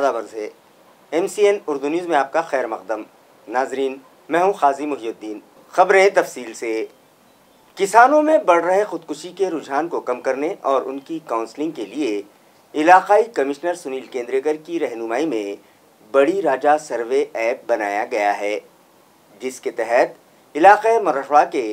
आदाबर से M C N Urdu news में आपका खैर मकदम नाजरीन मैं हूँ खाजी मुहिद्दीन खबरें तफसील से किसानों में बढ़ रहे खुदकुशी के रुझान को कम करने और उनकी काउंसलिंग के लिए इलाकाई कमिश्नर सुनील केंद्रेकर की रहनुमाई में बड़ी राजा सर्वे ऐप बनाया गया है जिसके तहत इलाके मरवा के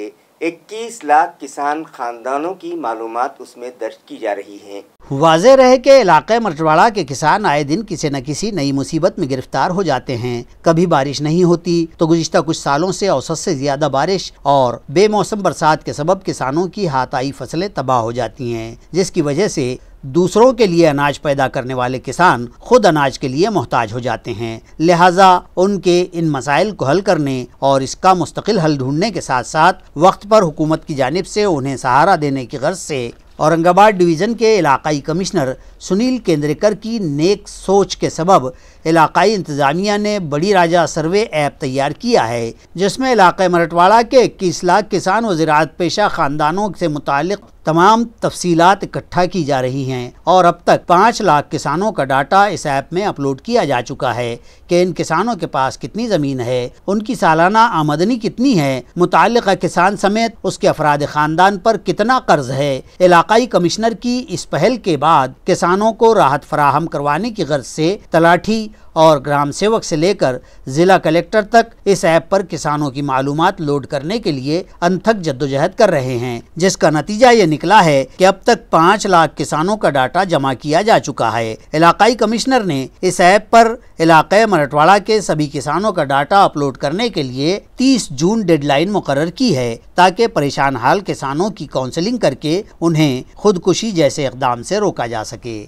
21 लाख किसान खानदानों की मालूम उसमें दर्ज की जा रही है वाज रहे के इलाके मरटवाड़ा के किसान आए दिन किसी न किसी नई मुसीबत में गिरफ्तार हो जाते हैं कभी बारिश नहीं होती तो गुजशत कुछ सालों से औसत से ज्यादा बारिश और बेमौसम बरसात के सबब किसानों की हाथ आई फसलें तबाह हो जाती हैं जिसकी वजह से दूसरों के लिए अनाज पैदा करने वाले किसान खुद अनाज के लिए मोहताज हो जाते हैं लिहाजा उनके इन मसाइल को हल करने और इसका मुस्तकिल हल ढूंढने के साथ साथ वक्त पर हुकूमत की जानब से उन्हें सहारा देने की गर्ज से औरंगाबाद डिवीज़न के इलाकाई कमिश्नर सुनील केंद्रेकर की नेक सोच के सबब इलाकई इंतजामिया ने बड़ी राजा सर्वे ऐप तैयार किया है जिसमें इलाके मरटवाड़ा के इक्कीस लाख किसान व ज़रात पेशा खानदानों से मुतल तमाम तफसीलात इकट्ठा की जा रही हैं और अब तक पाँच लाख किसानों का डाटा इस ऐप में अपलोड किया जा चुका है कि इन किसानों के पास कितनी ज़मीन है उनकी सालाना आमदनी कितनी है मुतल किसान समेत उसके अफराद ख़ानदान पर कितना कर्ज है इलाकाई कमिश्नर की इस पहल के बाद किसानों को राहत फराहम करवाने की गर्ज से तलाठी और ग्राम सेवक से लेकर जिला कलेक्टर तक इस ऐप पर किसानों की मालूम लोड करने के लिए अनथक जद्दोजहद कर रहे हैं जिसका नतीजा ये निकला है कि अब तक पाँच लाख किसानों का डाटा जमा किया जा चुका है इलाकाई कमिश्नर ने इस ऐप पर इलाके मराठवाड़ा के सभी किसानों का डाटा अपलोड करने के लिए 30 जून डेडलाइन मुकर की है ताकि परेशान हाल किसानों की काउंसलिंग करके उन्हें खुदकुशी जैसे इकदाम से रोका जा सके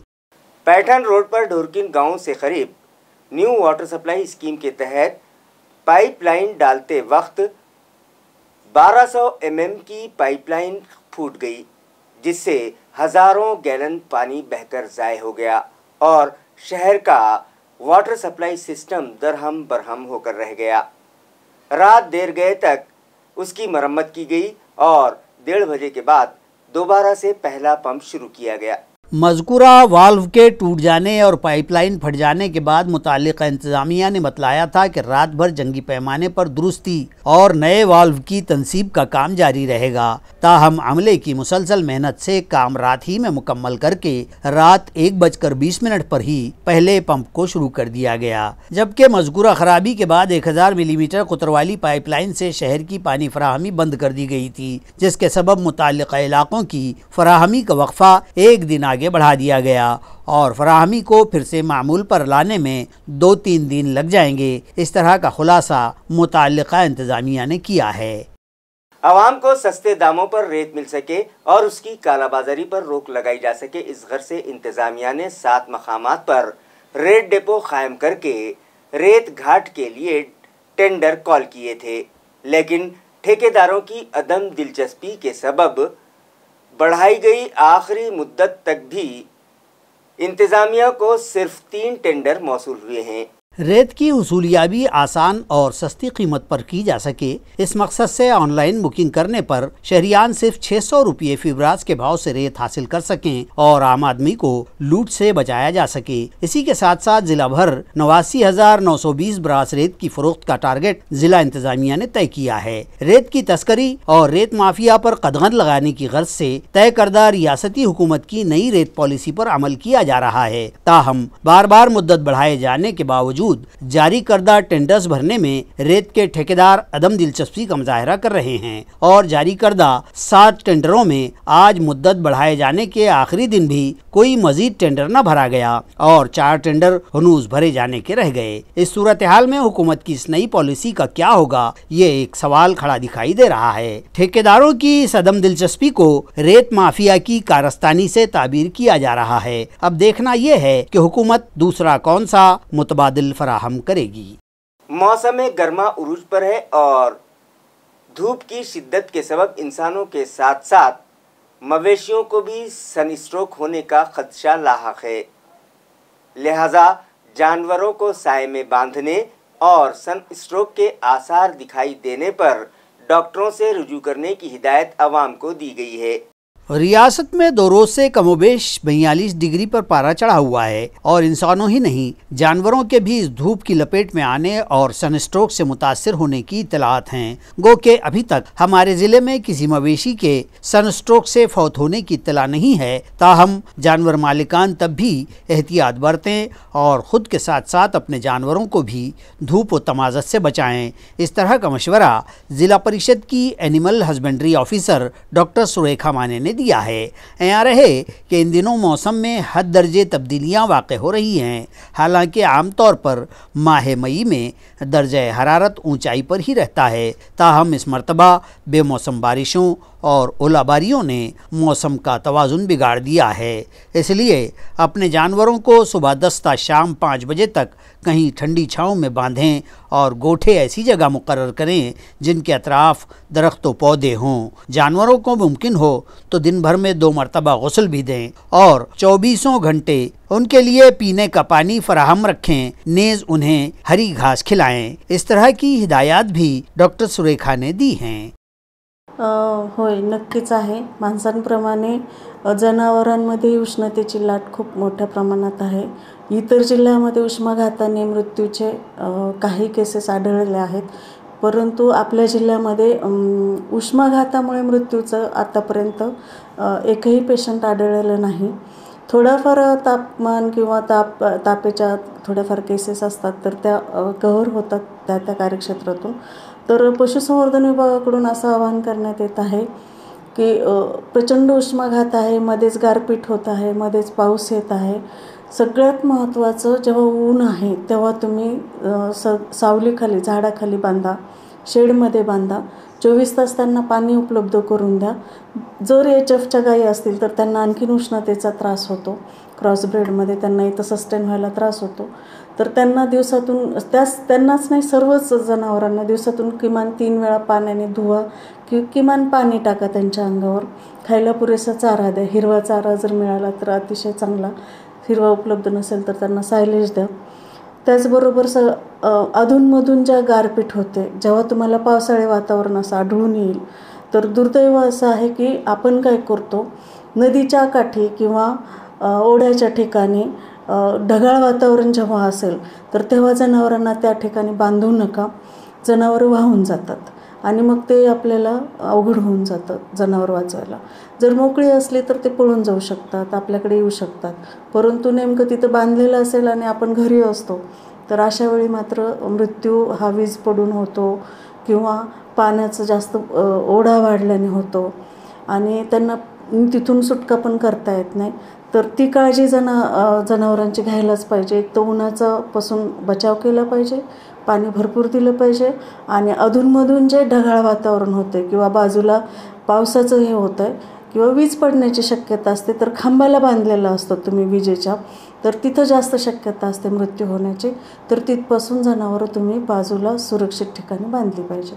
पैठन रोड पर ढोरकिन गांव से करीब न्यू वाटर सप्लाई स्कीम के तहत पाइपलाइन डालते वक्त 1200 सौ mm की पाइपलाइन फूट गई जिससे हजारों गैलन पानी बहकर ज़ाय हो गया और शहर का वाटर सप्लाई सिस्टम दरहम बरहम होकर रह गया रात देर गए तक उसकी मरम्मत की गई और डेढ़ बजे के बाद दोबारा से पहला पंप शुरू किया गया मजकूरा वाल्व के टूट जाने और पाइपलाइन फट जाने के बाद मुतल इंतजामिया ने बतलाया था कि रात भर जंगी पैमाने पर दुरुस्ती और नए वाल्व की तनसीब का काम जारी रहेगा ताहम अमले की मुसलसल मेहनत से काम रात ही में मुकम्मल करके रात एक बजकर बीस मिनट पर ही पहले पंप को शुरू कर दिया गया जबकि मजकूरा खराबी के बाद एक हजार मिलीमीटर कुतरवाली लाइन से शहर की पानी फराहमी बंद कर दी गई थी जिसके सबब मुतल इलाकों की फराहमी का वकफा एक दिन आगे बढ़ा दिया गया और फराहमी को फिर से मामूल पर लाने में दो तीन दिन लग जाएंगे इस तरह का खुलासा मुतल इंतजामिया ने किया है आवाम को सस्ते दामों पर रेत मिल सके और उसकी कालाबाजारी पर रोक लगाई जा सके इस घर से इंतजामिया ने सात मकाम पर रेत डिपो कायम करके रेत घाट के लिए टेंडर कॉल किए थे लेकिन ठेकेदारों की अदम दिलचस्पी के सबब बढ़ाई गई आखिरी मुद्दत तक भी इंतज़ामिया को सिर्फ तीन टेंडर मौसू हुए हैं रेत की वसूलियाबी आसान और सस्ती कीमत पर की जा सके इस मकसद से ऑनलाइन बुकिंग करने पर शहरियान सिर्फ छह सौ रूपए फिबराज के भाव से रेत हासिल कर सकें और आम आदमी को लूट से बचाया जा सके इसी के साथ साथ जिला भर नवासी हजार नौ सौ बीस ब्रास रेत की फरोख्त का टारगेट जिला इंतजामिया ने तय किया है रेत की तस्करी और रेत माफिया पर कदगन लगाने की गर्ज से तय करदा रियासती हुकूमत की नई रेत पॉलिसी पर अमल किया जा रहा है ताहम बार बार मुद्दत बढ़ाए जाने के बावजूद बावजूद जारी करदा टेंडर्स भरने में रेत के ठेकेदार अदम दिलचस्पी का मुजाहरा कर रहे हैं और जारी करदा सात टेंडरों में आज मुद्दत बढ़ाए जाने के आखिरी दिन भी कोई मजीद टेंडर न भरा गया और चार टेंडर हनूज भरे जाने के रह गए इस सूरत हाल में हुकूमत की इस नई पॉलिसी का क्या होगा ये एक सवाल खड़ा दिखाई दे रहा है ठेकेदारों की इस अदम दिलचस्पी को रेत माफिया की कारस्तानी से ताबीर किया जा रहा है अब देखना यह है कि हुकूमत दूसरा कौन सा मुतबादल फराहम करेगी मौसम गर्मा उरूज पर है और धूप की शिद्दत के सबब इंसानों के साथ साथ मवेशियों को भी सन स्ट्रोक होने का खदशा लाक है लिहाजा जानवरों को साय में बांधने और सन स्ट्रोक के आसार दिखाई देने पर डॉक्टरों से रुजू करने की हिदायत आवाम को दी गई है रियासत में दो रोज से कमोबेश बयालीस डिग्री पर पारा चढ़ा हुआ है और इंसानों ही नहीं जानवरों के भी इस धूप की लपेट में आने और सनस्ट्रोक से मुतासर होने की इतलात हैं गो के अभी तक हमारे जिले में किसी मवेशी के सनस्ट्रोक से फौत होने की इतला नहीं है ताहम जानवर मालिकान तब भी एहतियात बरतें और खुद के साथ साथ अपने जानवरों को भी धूप व तमाजत से बचाएं इस तरह का मशवरा जिला परिषद की animal husbandry officer doctor Surekha Mane ने दिया है यहाँ रहे कि इन दिनों मौसम में हद दर्जे तब्दीलियाँ वाक़ हो रही हैं हालांकि आमतौर पर माह मई में दर्ज हरारत ऊंचाई पर ही रहता है ताहम इस मरतबा बेमौसम बारिशों और ओलाबारियों ने मौसम का तोज़ुन बिगाड़ दिया है इसलिए अपने जानवरों को सुबह दस्ता शाम पाँच बजे तक कहीं ठंडी छाँव में बांधें और गोठे ऐसी जगह मुकर करें जिनके अतराफ़ दरख्त व पौधे हों जानवरों को मुमकिन हो तो दिन भर में दो मरतबा गसल भी दें और चौबीसों घंटे उनके लिए पीने का पानी फराहम रखें नेज उन्हें हरी घास खिलाएं इस तरह की हिदायत भी डॉक्टर सुरेखा ने दी हैं होय नक्कीच आहे माणसांप्रमाणे जनावरांमध्ये उष्णतेची लाट खूप मोठ्या प्रमाणात आहे इतर जिल्ह्यामध्ये उष्माघाताने मृत्यूचे काही केसेस आढळले आहेत परंतु आपल्या जिल्ह्यामध्ये उष्माघातामुळे मृत्यूचं आतापर्यंत एकही पेशंट आढळलेलं नाही थोडाफार तापमान किंवा ताप तापेच्या थोड्याफार केसेस असतात तर त्या कव्हर होतात त्या त्या कार्यक्षेत्रातून तर पशुसंवर्धन विभागाकडून असं आवाहन करण्यात येत आहे की प्रचंड उष्माघात आहे मध्येच गारपीट होत आहे मध्येच पाऊस येत आहे सगळ्यात महत्त्वाचं जेव्हा ऊन आहे तेव्हा तुम्ही स सावलीखाली झाडाखाली बांधा शेडमध्ये बांधा चोवीस तास त्यांना पाणी उपलब्ध करून द्या जर एच एफच्या गायी असतील तर त्यांना आणखीन उष्णतेचा त्रास होतो क्रॉस ब्रेडमध्ये त्यांना इथं सस्टेन व्हायला त्रास होतो तर त्यांना दिवसातून त्याच त्यांनाच नाही सर्वच जनावरांना दिवसातून किमान तीन वेळा पाण्याने धुवा कि किमान पाणी टाका त्यांच्या अंगावर खायला पुरेसा चारा द्या हिरवा चारा जर मिळाला तर अतिशय चांगला हिरवा उपलब्ध नसेल तर त्यांना सायलेज द्या त्याचबरोबर स अधूनमधून ज्या गारपीट होते जेव्हा तुम्हाला पावसाळे वातावरण असं आढळून येईल तर दुर्दैव असं आहे की आपण काय करतो नदीच्या काठी किंवा ओढ्याच्या ठिकाणी ढगाळ वातावरण जेव्हा असेल तर तेव्हा जनावरांना त्या ठिकाणी बांधू नका जनावरं वाहून जातात आणि मग ते आपल्याला अवघड होऊन जातं जनावर वाचवायला जर मोकळी असली तर ते पळून जाऊ शकतात आपल्याकडे येऊ शकतात परंतु नेमकं तिथं बांधलेलं असेल आणि आपण घरी असतो तर अशा वेळी मात्र मृत्यू हा वीज पडून होतो किंवा पाण्याचं जास्त ओढा वाढल्याने होतो आणि त्यांना तिथून सुटका पण करता येत नाही तर ती काळजी जन जनावरांची घ्यायलाच पाहिजे एक तर उन्हाचा पासून बचाव केला पाहिजे पाणी भरपूर दिलं पाहिजे आणि अधूनमधून जे ढगाळ वातावरण होते किंवा बाजूला पावसाचं हे होतं आहे किंवा वीज पडण्याची शक्यता असते तर खांबाला बांधलेला असतो तुम्ही विजेच्या तर तिथं जास्त शक्यता असते मृत्यू होण्याची तर तिथपासून जनावरं तुम्ही बाजूला सुरक्षित ठिकाणी बांधली पाहिजे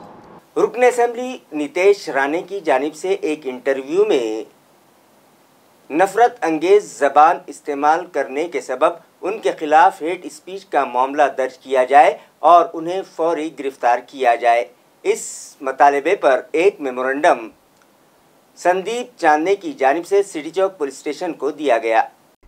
रुग्ण असेंब्ली नितेश राणे की जानिब एक इंटरव्ह्यू में नफरत अंगेज जबान इस्तेमाल करने के सबब उनके खिलाफ हेट स्पीच का मामला दर्ज किया जाए और उन्हें फौरी गिरफ्तार किया जाए इस मतालबे पर एक मेमोरेंडम संदीप चांदने की जानब से सिटी चौक पुलिस स्टेशन को दिया गया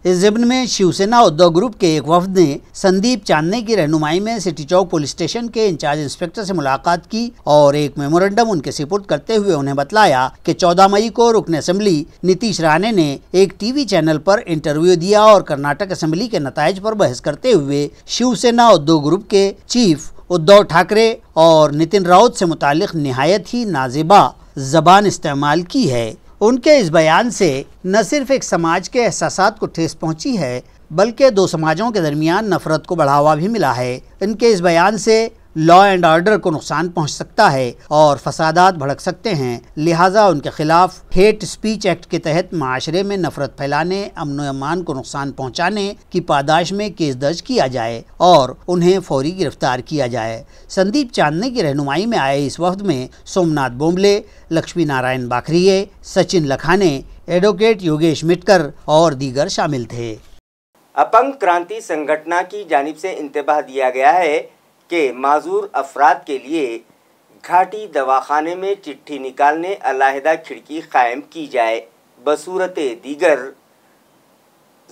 इस जिम्न में शिवसेना उद्योग ग्रुप के एक वफद ने संदीप चांदने की रहनुमाई में सिटी चौक पुलिस स्टेशन के इंचार्ज इंस्पेक्टर से मुलाकात की और एक मेमोरेंडम उनके सुपुर्द करते हुए उन्हें बतलाया कि 14 मई को रुकन असम्बली नीतीश राणे ने एक टीवी चैनल पर इंटरव्यू दिया और कर्नाटक असम्बली के नतज पर बहस करते हुए शिवसेना उद्योग ग्रुप के चीफ उद्धव ठाकरे और नितिन राउत से मुतल नहायत ही नाजिबा जबान इस्तेमाल की है उनके इस बयान से न सिर्फ एक समाज के एहसास को ठेस पहुंची है बल्कि दो समाजों के दरमियान नफरत को बढ़ावा भी मिला है इनके इस बयान से लॉ एंड ऑर्डर को नुकसान पहुंच सकता है और फसादात भड़क सकते हैं लिहाजा उनके खिलाफ हेट स्पीच एक्ट के तहत माशरे में नफरत फैलाने अमन अमान को नुकसान पहुंचाने की पादाश में केस दर्ज किया जाए और उन्हें फौरी गिरफ्तार किया जाए संदीप चांदने की रहनुमाई में आए इस वक्त में सोमनाथ बोम्बले लक्ष्मी नारायण बाखरिए सचिन लखाने एडवोकेट योगेश मिटकर और दीगर शामिल थे अपंग क्रांति संगठना की जानब से इंतबाह दिया गया है के माजूर अफराद के लिए घाटी दवाखाने में चिट्ठी निकालने अलाहदा खिड़की कायम की जाए बसूरत दीगर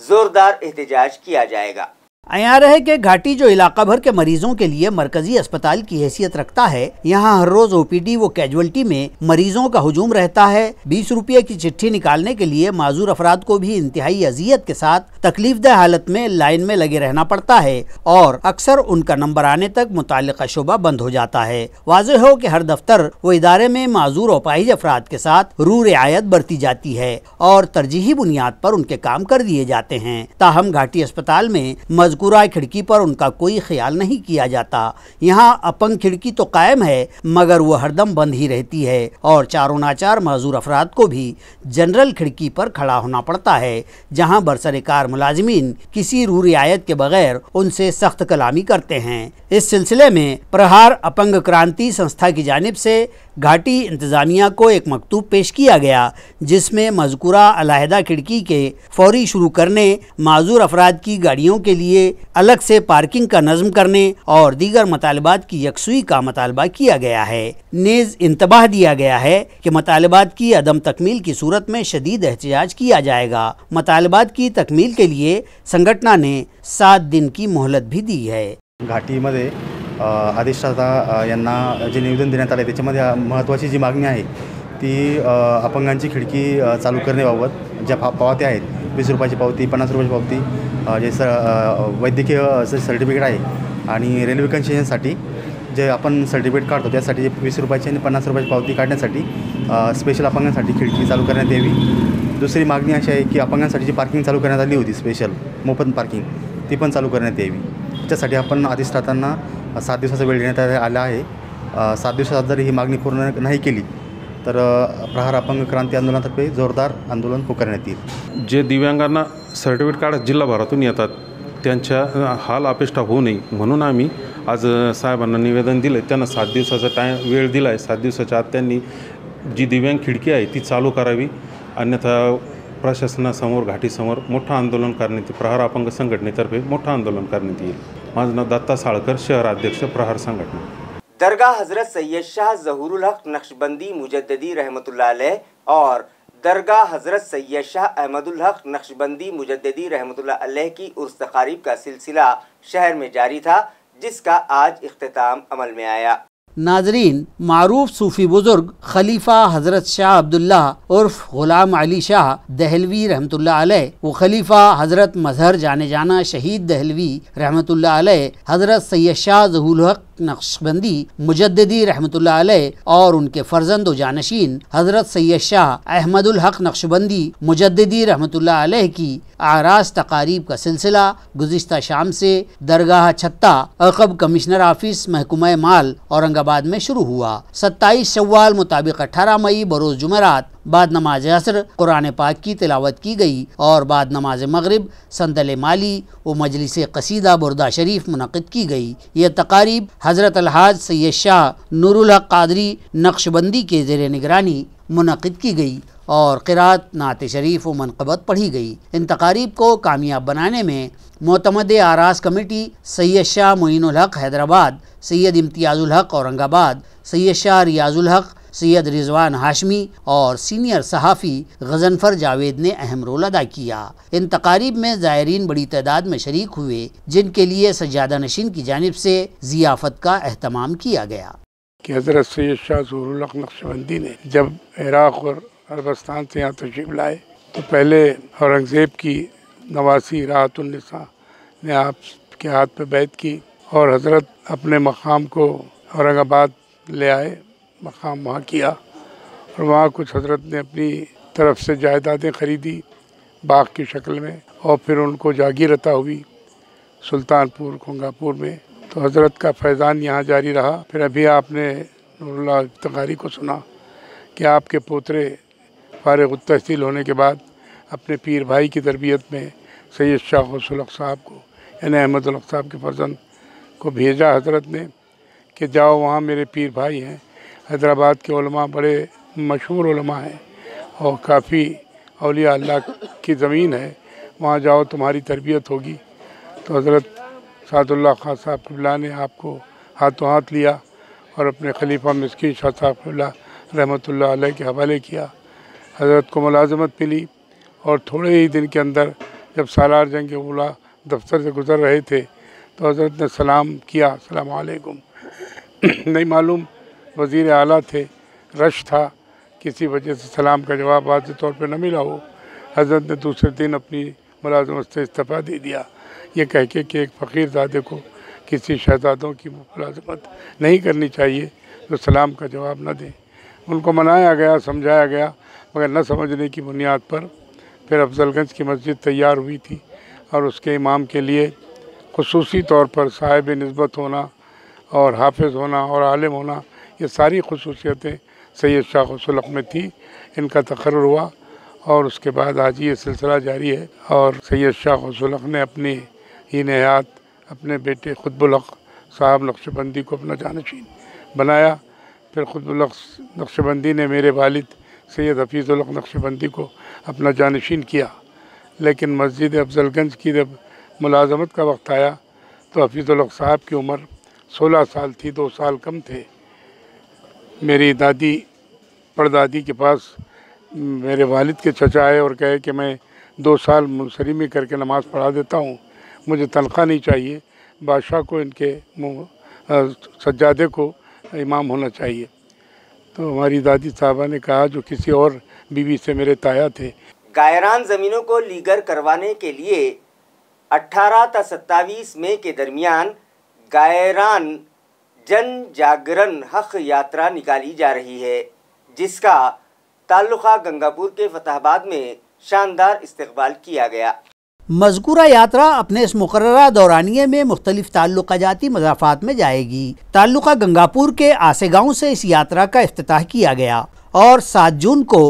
ज़ोरदार एहतजाज किया जाएगा आया है के घाटी जो इलाका भर के मरीजों के लिए मरकजी अस्पताल की हैसियत रखता है यहाँ हर रोज ओपीडी वो कैजुअलिटी में मरीजों का हजूम रहता है बीस रुपये की चिट्ठी निकालने के लिए माजूर अफराद को भी इंतहाई अजियत के साथ तकलीफ दह हालत में लाइन में लगे रहना पड़ता है और अक्सर उनका नंबर आने तक मुतल शोबा बंद हो जाता है वाज हो की हर दफ्तर व इदारे में माजूर पाइज अफराद के साथ रू रियायत बरती जाती है और तरजीही बुनियाद पर उनके काम कर दिए जाते हैं ताहम घाटी अस्पताल में मजकूरा खिड़की पर उनका कोई ख्याल नहीं किया जाता यहाँ अपंग खिड़की तो कायम है मगर वह हरदम बंद ही रहती है और चारों नाचार मजदूर अफराद को भी जनरल खिड़की पर खड़ा होना पड़ता है जहाँ बरसरकार मुलाजमीन किसी रू रियायत के बगैर उनसे सख्त कलामी करते हैं इस सिलसिले में प्रहार अपंग क्रांति संस्था की जानब से घाटी इंतजामिया को एक मकतूब पेश किया गया जिसमें मजकूरा अलाहदा खिड़की के फौरी शुरू करने माजूर अफराद की गाड़ियों के लिए लिए अलग से पार्किंग का नज्म करने और दीगर मतालबात की यकसुई का मतालबा किया गया है नेज इंतबाह दिया गया है कि मतालबात की अदम तकमील की सूरत में शदीद एहतजाज किया जाएगा मतालबात की तकमील के लिए संगठना ने सात दिन की मोहलत भी दी है घाटी मधे यांना जे निवेदन देण्यात आले त्याच्यामध्ये महत्त्वाची जी मगनी है ती अपी खिडकी चालू करण्याबाबत ज्या पा पावत्या आहेत वीस रुपयाची पावती पन्नास रुपयाची पावती जे स वैद्यकीय सर्टिफिकेट आहे आणि रेल्वे कन्सेशनसाठी जे आपण सर्टिफिकेट काढतो त्यासाठी वीस रुपयाची आणि पन्नास रुपयाची पावती काढण्यासाठी स्पेशल अपंगांसाठी खिडकी चालू करण्यात यावी दुसरी मागणी अशी आहे की अपंगांसाठी जी पार्किंग चालू करण्यात आली होती स्पेशल मोफत पार्किंग ती पण चालू करण्यात यावी त्याच्यासाठी आपण अधिष्ठातांना सात दिवसाचा वेळ देण्यात आला आहे सात दिवसात जर ही मागणी पूर्ण नाही केली तर प्रहार अपंग क्रांती आंदोलनातर्फे जोरदार आंदोलन पुकारण्यात येईल जे दिव्यांगांना सर्टिफिकेट कार्ड जिल्हाभरातून येतात त्यांच्या हाल अपेष्टा होऊ नये म्हणून आम्ही आज साहेबांना निवेदन दिलं त्यांना सात दिवसाचा टाईम वेळ दिला आहे सात दिवसाच्या आत त्यांनी जी दिव्यांग खिडकी आहे ती चालू करावी अन्यथा प्रशासनासमोर घाटीसमोर मोठं आंदोलन करण्यात प्रहार अपंग संघटनेतर्फे मोठं आंदोलन करण्यात येईल माझं नाव दत्ता साळकर शहराध्यक्ष प्रहार संघटना दरगाह हज़रत सैयद शाह जहूरुल हक नक्शबंदी मुजद्दी रहमत और दरगाह हज़रत सैयद शाह अहमदुल हक नक्शबंदी मुजदी रहमत की उर्स तकारीब का सिलसिला शहर में जारी था जिसका आज अख्ताम अमल में आया नाजरीन मरूफ सूफ़ी बुज़ुर्ग खलीफा हज़रत शाह अब्दुल्ला उर्फ ग़ुलाम अली शाह दहलवी रहमत वो खलीफा हज़रत मजहर जाने जाना शहीद दहलवी रहमत हज़रत सैयद शाह जहूल हक नक्शबंदी मुजदी रहमत और उनके फर्जंद जानशीन हजरत सैयद शाह अहमदुल हक नक्शबंदी मुजदी रहमत की आराज तकारीब का सिलसिला गुज्त शाम से दरगाह छत्ता अकब कमिश्नर ऑफिस महकुमा माल औरंगाबाद में शुरू हुआ सत्ताईस शवाल मुताबिक अठारह मई बरोज जुमेरात बाद नमाज असर कुरान पाक की तिलावत की गई और बाद नमाज मगरब संदल माली व मजलिस कसीदा बुरदा शरीफ मनद की गई यह तकारीब हज़रत अलहाज सैद शाह नूरहक कादरी नक्शबंदी के जेर निगरानी मनद की गई और किरात नात शरीफ व मनकबत पढ़ी गई इन तकारीब को कामयाब बनाने में मोतमद आरास कमेटी सैद शाह मोइनहक हैदराबाद सैद इम्तियाज़ुल हक औरंगाबाद सैद शाह रियाज़ुल हक सैयद रिजवान हाशमी और सीनियर सहाफ़ी गजनफर जावेद ने अहम रोल अदा किया इन तकारीब में ज़ायरीन बड़ी तादाद में शरीक हुए जिनके लिए सजादा नशीन की जानब से जियाफत का अहतमाम किया गया कि हज़रत सैद शाह नक्शबंदी ने जब इराक़ और अरबस्तान से यहाँ तशीफ लाए तो पहले औरंगज़ेब की नवासी राहतुलनसा ने आप के हाथ पे बैत की और हज़रत अपने मकाम को औरंगाबाद ले आए मकाम वहाँ किया और वहाँ कुछ हजरत ने अपनी तरफ से जायदादें ख़रीदी बाग की शक्ल में और फिर उनको जागीर अता हुई सुल्तानपुर खुंगापुर में तो हज़रत का फैज़ान यहाँ जारी रहा फिर अभी आपने नूरुल्ला इफ्तारी को सुना कि आपके पोतरे फ़ारग तहसील होने के बाद अपने पीर भाई की तरबियत में सैद शाह हसलक साहब को यानी अहमद साहब के फर्जंद को भेजा हजरत ने कि जाओ वहाँ मेरे पीर भाई हैं हैदराबाद के उलमा बड़े मशहूर उलमा हैं और काफ़ी अलिया अल्लाह की ज़मीन है वहाँ जाओ तुम्हारी तरबियत होगी तो हज़रत सादुल्ला खान साहब कबिल्ला ने आपको हाथों हाथ लिया और अपने खलीफा मस्किन शाह साहब कबिल्ला रहमत के हवाले किया हज़रत को मुलाजमत मिली और थोड़े ही दिन के अंदर जब सालार जंग उला दफ्तर से गुज़र रहे थे तो हज़रत ने सलाम किया सलामकुम नहीं मालूम वजीर आला थे रश था किसी वजह से सलाम का जवाब वाज तौर पर न मिला हो हजरत ने दूसरे दिन अपनी मुलाजमत से इस्तीफ़ा दे दिया ये कह के कि एक फ़कीर दादे को किसी शहजादों की मुलाजमत नहीं करनी चाहिए जो सलाम का जवाब न दें उनको मनाया गया समझाया गया मगर न समझने की बुनियाद पर फिर अफजलगंज की मस्जिद तैयार हुई थी और उसके इमाम के लिए खसूसी तौर पर साहिब नस्बत होना और हाफिज़ होना और आलिम होना ये सारी खसूसियतें सैद शाह खसलक में थी इनका तकर हुआ और उसके बाद आज ये सिलसिला जारी है और सैद शाह खसलक ने अपनी ही नहात अपने बेटे खुतबुलक साहब नक्शबंदी को अपना जानशीन बनाया फिर खुतबुलक नक्शबंदी ने मेरे वालिद सैयद हफीज़ुल्क नक्शबंदी को अपना जानशीन किया लेकिन मस्जिद अफजलगंज की जब मुलाजमत का वक्त आया तो हफीज़ुल्क साहब की उम्र सोलह साल थी दो साल कम थे मेरी दादी परदादी के पास मेरे वालिद के चचा आए और कहे कि मैं दो साल मुंसरी में करके नमाज़ पढ़ा देता हूँ मुझे तनख्वाह नहीं चाहिए बादशाह को इनके सज्जादे को इमाम होना चाहिए तो हमारी दादी साहबा ने कहा जो किसी और बीवी से मेरे ताया थे गायरान ज़मीनों को लीगर करवाने के लिए 18 ता मई के दरमियान गायरान जन जागरण हक यात्रा निकाली जा रही है जिसका ताल्लुका गंगापुर के फतेहाबाद में शानदार इस्तकबाल किया गया मजकूरा यात्रा अपने इस मुकर दौरानिए में मुख्तलिफ जाति मजाफात में जाएगी ताल्लुका गंगापुर के आसे गाँव से इस यात्रा का अफ्ताह किया गया और सात जून को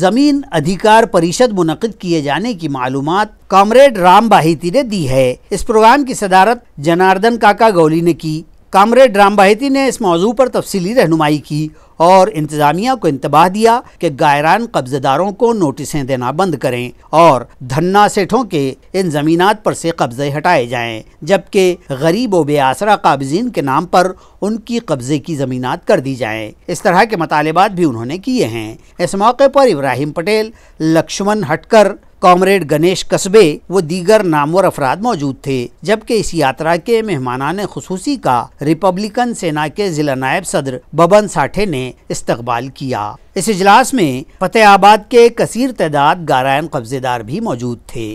ज़मीन अधिकार परिषद मुनद किए जाने की मालूम कामरेड राम बाहिती ने दी है इस प्रोग्राम की सदारत जनार्दन काका गौली ने की कामरेड राम ने इस मौजू पर तफसी रहनुमाई की और इंतज़ामिया को इंतबाह दिया कि गायरान कब्जेदारों को नोटिसें देना बंद करें और धन्ना सेठों के इन ज़मीनात पर से कब्ज़े हटाए जाएं, जबकि गरीब व बेआसरा काबजीन के नाम पर उनकी कब्ज़े की ज़मीनात कर दी जाएं। इस तरह के मतालबात भी उन्होंने किए हैं इस मौके पर इब्राहिम पटेल लक्ष्मण हटकर कॉमरेड गणेश कस्बे व दीगर नामवर अफराद मौजूद थे जबकि इस यात्रा के ने खसूसी का रिपब्लिकन सेना के जिला नायब सदर बबन साठे ने इस्तकबाल किया इस इजलास में फतेहाबाद के कसीर तदाद गारायन कब्जेदार भी मौजूद थे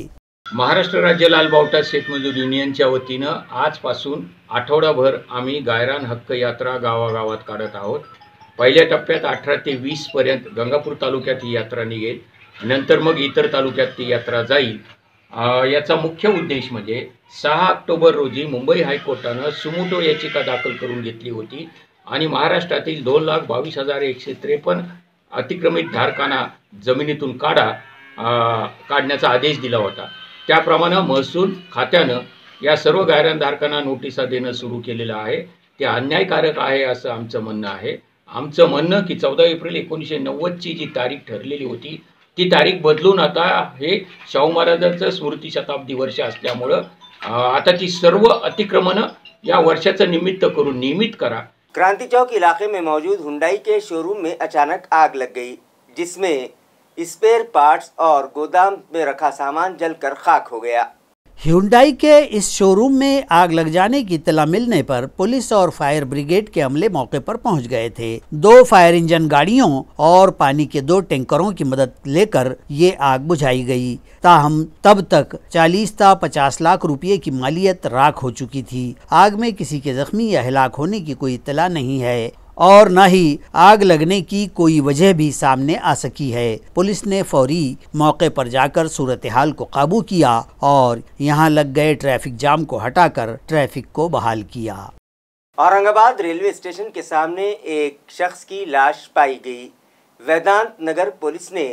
महाराष्ट्र राज्य लाल बावटा शेख लालबावटा शेतमजूर युनियनच्या वतीनं आजपासून आठवडाभर आम्मी गायरान हक्क यात्रा गावागावात काढत आहोत पहिल्या टप्प्यात अठरा ते वीस पर्यंत गंगापूर तालुक्यात ही यात्रा निगेल नंतर मग इतर तालुक्यात ती यात्रा जाईल याचा मुख्य उद्देश म्हणजे सहा ऑक्टोबर रोजी मुंबई हायकोर्टानं सुमोटो याचिका दाखल करून घेतली होती आणि महाराष्ट्रातील दोन लाख बावीस हजार एकशे त्रेपन्न अतिक्रमित धारकांना जमिनीतून काढा काढण्याचा आदेश दिला होता त्याप्रमाणे महसूल खात्यानं या सर्व धारकांना नोटिसा देणं सुरू केलेलं आहे ते अन्यायकारक आहे असं आमचं म्हणणं आहे आमचं म्हणणं की चौदा एप्रिल एकोणीसशे नव्वदची जी तारीख ठरलेली होती ती तारीख बदलून आता हे शाहू महाराजांचं स्मृती शताब्दी वर्ष असल्यामुळं आता ती सर्व अतिक्रमण या वर्षाचं निमित्त करून नियमित करा क्रांती चौक इलाके में मौजूद हुंडाई के शोरूम में अचानक आग लग गई जिसमें स्पेयर पार्ट्स और गोदाम में रखा सामान जलकर खाक हो गया ह्यूंडाई के इस शोरूम में आग लग जाने की इतला मिलने पर पुलिस और फायर ब्रिगेड के अमले मौके पर पहुंच गए थे दो फायर इंजन गाड़ियों और पानी के दो टैंकरों की मदद लेकर ये आग बुझाई गई ताहम तब तक 40 ता 50 लाख रुपए की मालियत राख हो चुकी थी आग में किसी के जख्मी या हिलाक होने की कोई इतला नहीं है और न ही आग लगने की कोई वजह भी सामने आ सकी है पुलिस ने फौरी मौके पर जाकर सूरत हाल को काबू किया और यहाँ लग गए ट्रैफिक जाम को हटाकर ट्रैफिक को बहाल किया औरंगाबाद रेलवे स्टेशन के सामने एक शख्स की लाश पाई गई वेदांत नगर पुलिस ने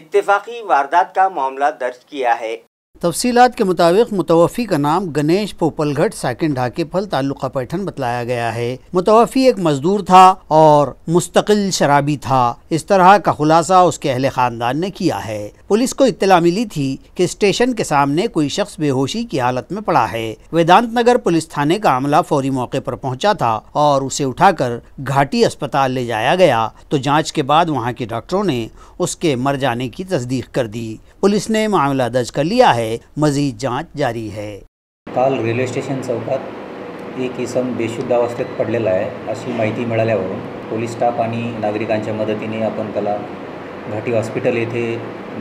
इत्तेफाकी वारदात का मामला दर्ज किया है तफसीत के मुताबिक मुतवफ़ी का नाम गणेश पोपलघट साकिन ढाके फल ताल्लुका पैठन बतलाया गया है मुतवफ़ी एक मजदूर था और मुस्तकिल शराबी था इस तरह का खुलासा उसके अहले ख़ानदान ने किया है पुलिस को इतला मिली थी कि स्टेशन के सामने कोई शख्स बेहोशी की हालत में पड़ा है वेदांत नगर पुलिस थाने का अमला फौरी मौके पर पहुंचा था और उसे उठाकर घाटी अस्पताल ले जाया गया तो जाँच के बाद वहाँ के डॉक्टरों ने उसके मर जाने की तस्दीक कर दी पुलिस ने मामला दर्ज कर लिया है है मजीद जांच जारी आहे काल रेलवे स्टेशन चौक एक इसम बेशुद्ध अवस्थेत पडलेला आहे अशी माहिती मिळाल्यावरून पोलीस स्टाफ आणि नागरिकांच्या मदतीने अपन तला घाटी हॉस्पिटल येथे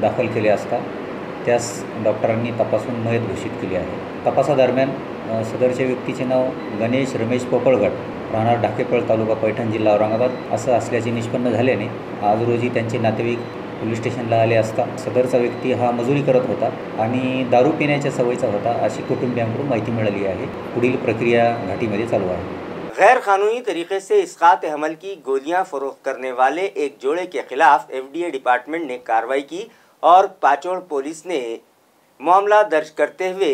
दाखल केले असता त्यास डॉक्टरांनी तपासून मयत घोषित केली सदर तपासादरम्यान व्यक्ति के नाव गणेश रमेश पोपळगट राहणार ढाकेपळ तालुका पैठण जिल्हा औरंगाबाद असं निष्पन्न आज रोजी त्यांचे नातेवाईक पुलिस स्टेशन आले सदर का व्यक्ती हा मजुरी करत होता आणि दारू पिण्याच्या सवयीचा होता अशी कुटुंबियांकडून माहिती मिळाली आहे पुढील प्रक्रिया घाटीमध्ये चालू है गैर कानूनी तरीके से इसकात हमल की गोलियां फरोख करने वाले एक जोड़े के खिलाफ एफडीए डिपार्टमेंट ने कार्रवाई की और पाचोड़ पुलिस ने मामला दर्ज करते हुए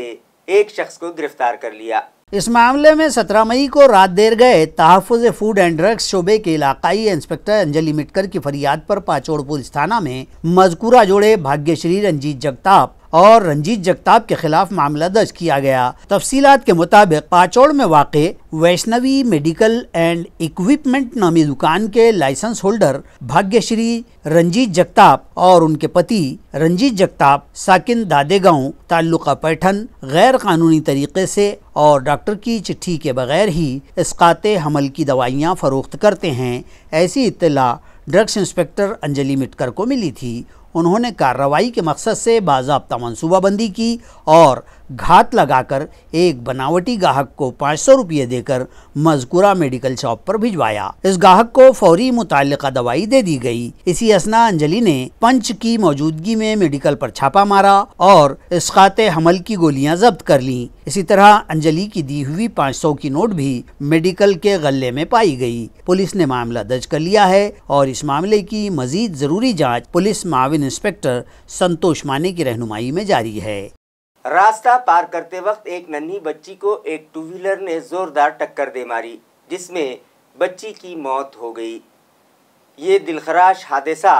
एक शख्स को गिरफ्तार कर लिया इस मामले में सत्रह मई को रात देर गए तहफ़ फूड एंड ड्रग्स शोबे के इलाकाई इंस्पेक्टर अंजलि मिटकर की फरियाद पर पाचोड़ पुलिस थाना में मजकूरा जोड़े भाग्यश्री रंजीत जगताप और रंजीत जगताप के खिलाफ मामला दर्ज किया गया तफसीलात के मुताबिक पाचौड़ में वाक़ वैष्णवी मेडिकल एंड इक्विपमेंट नामी दुकान के लाइसेंस होल्डर भाग्यश्री रंजीत जगताप और उनके पति रंजीत जगताप साकिन दादेगा ताल्लुका पैठन गैर कानूनी तरीके से और डॉक्टर की चिट्ठी के बगैर ही इसकात हमल की दवाइयाँ फ़रोख्त करते हैं ऐसी इतला ड्रग्स इंस्पेक्टर अंजलि मिटकर को मिली थी उन्होंने कार्रवाई के मकसद से बाबा मनसूबाबंदी की और घात लगाकर एक बनावटी गाहक को पाँच सौ रुपये देकर मजकूरा मेडिकल शॉप पर भिजवाया इस ग्राहक को फौरी मुतल दवाई दे दी गई इसी असना अंजलि ने पंच की मौजूदगी में मेडिकल पर छापा मारा और इस खाते हमल की गोलियां जब्त कर ली इसी तरह अंजलि की दी हुई 500 की नोट भी मेडिकल के गले में पाई गई पुलिस ने मामला दर्ज कर लिया है और इस मामले की मजीद जरूरी जाँच पुलिस माविन इंस्पेक्टर संतोष माने की रहनुमाई में जारी है रास्ता पार करते वक्त एक नन्ही बच्ची को एक टू व्हीलर ने जोरदार टक्कर दे मारी जिसमें बच्ची की मौत हो गई ये दिलखराश हादसा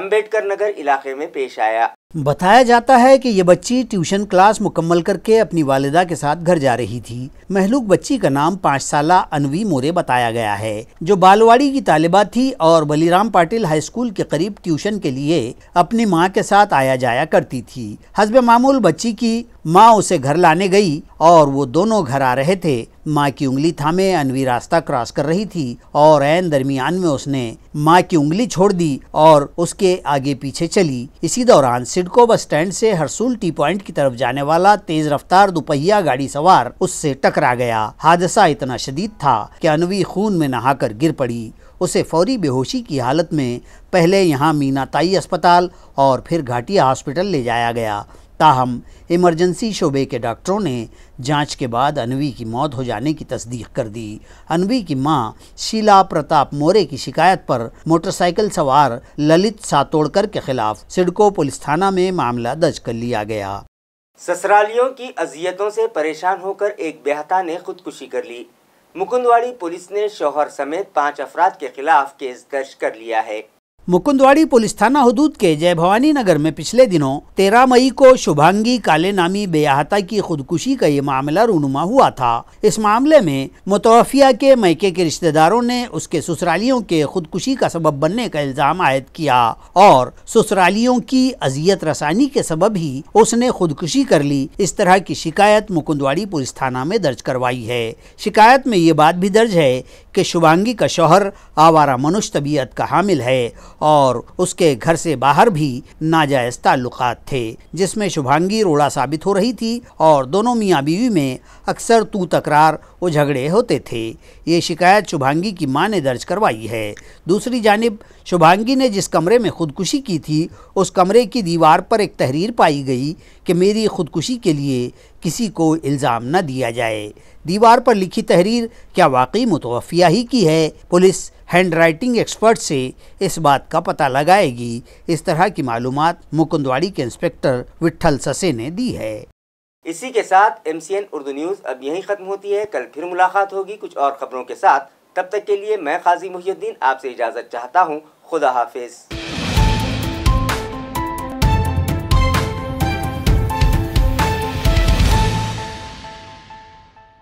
अंबेडकर नगर इलाके में पेश आया बताया जाता है कि ये बच्ची ट्यूशन क्लास मुकम्मल करके अपनी वालिदा के साथ घर जा रही थी महलूक बच्ची का नाम पाँच साल अनवी मोरे बताया गया है जो बालवाड़ी की तालिबा थी और बलीराम पाटिल हाई स्कूल के करीब ट्यूशन के लिए अपनी माँ के साथ आया जाया करती थी हजब मामूल बच्ची की माँ उसे घर लाने गई और वो दोनों घर आ रहे थे माँ की उंगली थामे अनवी रास्ता क्रॉस कर रही थी और एन दरमियान में उसने माँ की उंगली छोड़ दी और उसके आगे पीछे चली इसी दौरान सिडको बस स्टैंड से हरसूल टी पॉइंट की तरफ जाने वाला तेज रफ्तार दोपहिया गाड़ी सवार उससे टकरा गया हादसा इतना शदीद था कि अनवी खून में नहाकर गिर पड़ी उसे फौरी बेहोशी की हालत में पहले यहाँ मीनाताई अस्पताल और फिर घाटिया हॉस्पिटल ले जाया गया ताहम इमरजेंसी शोबे के डॉक्टरों ने जांच के बाद अनवी की मौत हो जाने की तस्दीक कर दी अनवी की मां शीला प्रताप मोरे की शिकायत पर मोटरसाइकिल सवार ललित सातोड़कर के खिलाफ सिडको पुलिस थाना में मामला दर्ज कर लिया गया ससुरालियों की अजियतों से परेशान होकर एक बेहता ने खुदकुशी कर ली मुकुंदवाड़ी पुलिस ने शोहर समेत पाँच अफराद के खिलाफ केस दर्ज कर लिया है मुकुंदवाड़ी पुलिस थाना हदूद के जय भवानी नगर में पिछले दिनों तेरह मई को शुभांगी काले नामी बेहता की खुदकुशी का ये मामला रूनुमा हुआ था इस मामले में मुतवफिया के मैके के रिश्तेदारों ने उसके ससुरालियों के खुदकुशी का सबब बनने का इल्ज़ाम आयद किया और ससुरालियों की अजियत रसानी के सबब ही उसने खुदकुशी कर ली इस तरह की शिकायत मुकुंदवाड़ी पुलिस थाना में दर्ज करवाई है शिकायत में ये बात भी दर्ज है कि शुभांगी का शोहर आवारा मनुष्य तबीयत का हामिल है और उसके घर से बाहर भी नाजायज ताल्लुक थे जिसमें शुभांगी रोड़ा साबित हो रही थी और दोनों मियाँ बीवी में अक्सर तू तकरार वो झगड़े होते थे ये शिकायत शुभांगी की मां ने दर्ज करवाई है दूसरी जानब शुभांगी ने जिस कमरे में खुदकुशी की थी उस कमरे की दीवार पर एक तहरीर पाई गई कि मेरी खुदकुशी के लिए किसी को इल्ज़ाम न दिया जाए दीवार पर लिखी तहरीर क्या वाकई मुतवफ़िया ही की है पुलिस हैंड राइटिंग एक्सपर्ट से इस बात का पता लगाएगी इस तरह की मालूम मुकुंदवाड़ी के इंस्पेक्टर विट्ठल ससे ने दी है इसी के साथ M C N Urdu news अब यहीं ख़त्म होती है कल फिर मुलाकात होगी कुछ और ख़बरों के साथ तब तक के लिए मैं खाजी मुहिद्दीन आपसे इजाज़त चाहता हूँ खुदा हाफिज़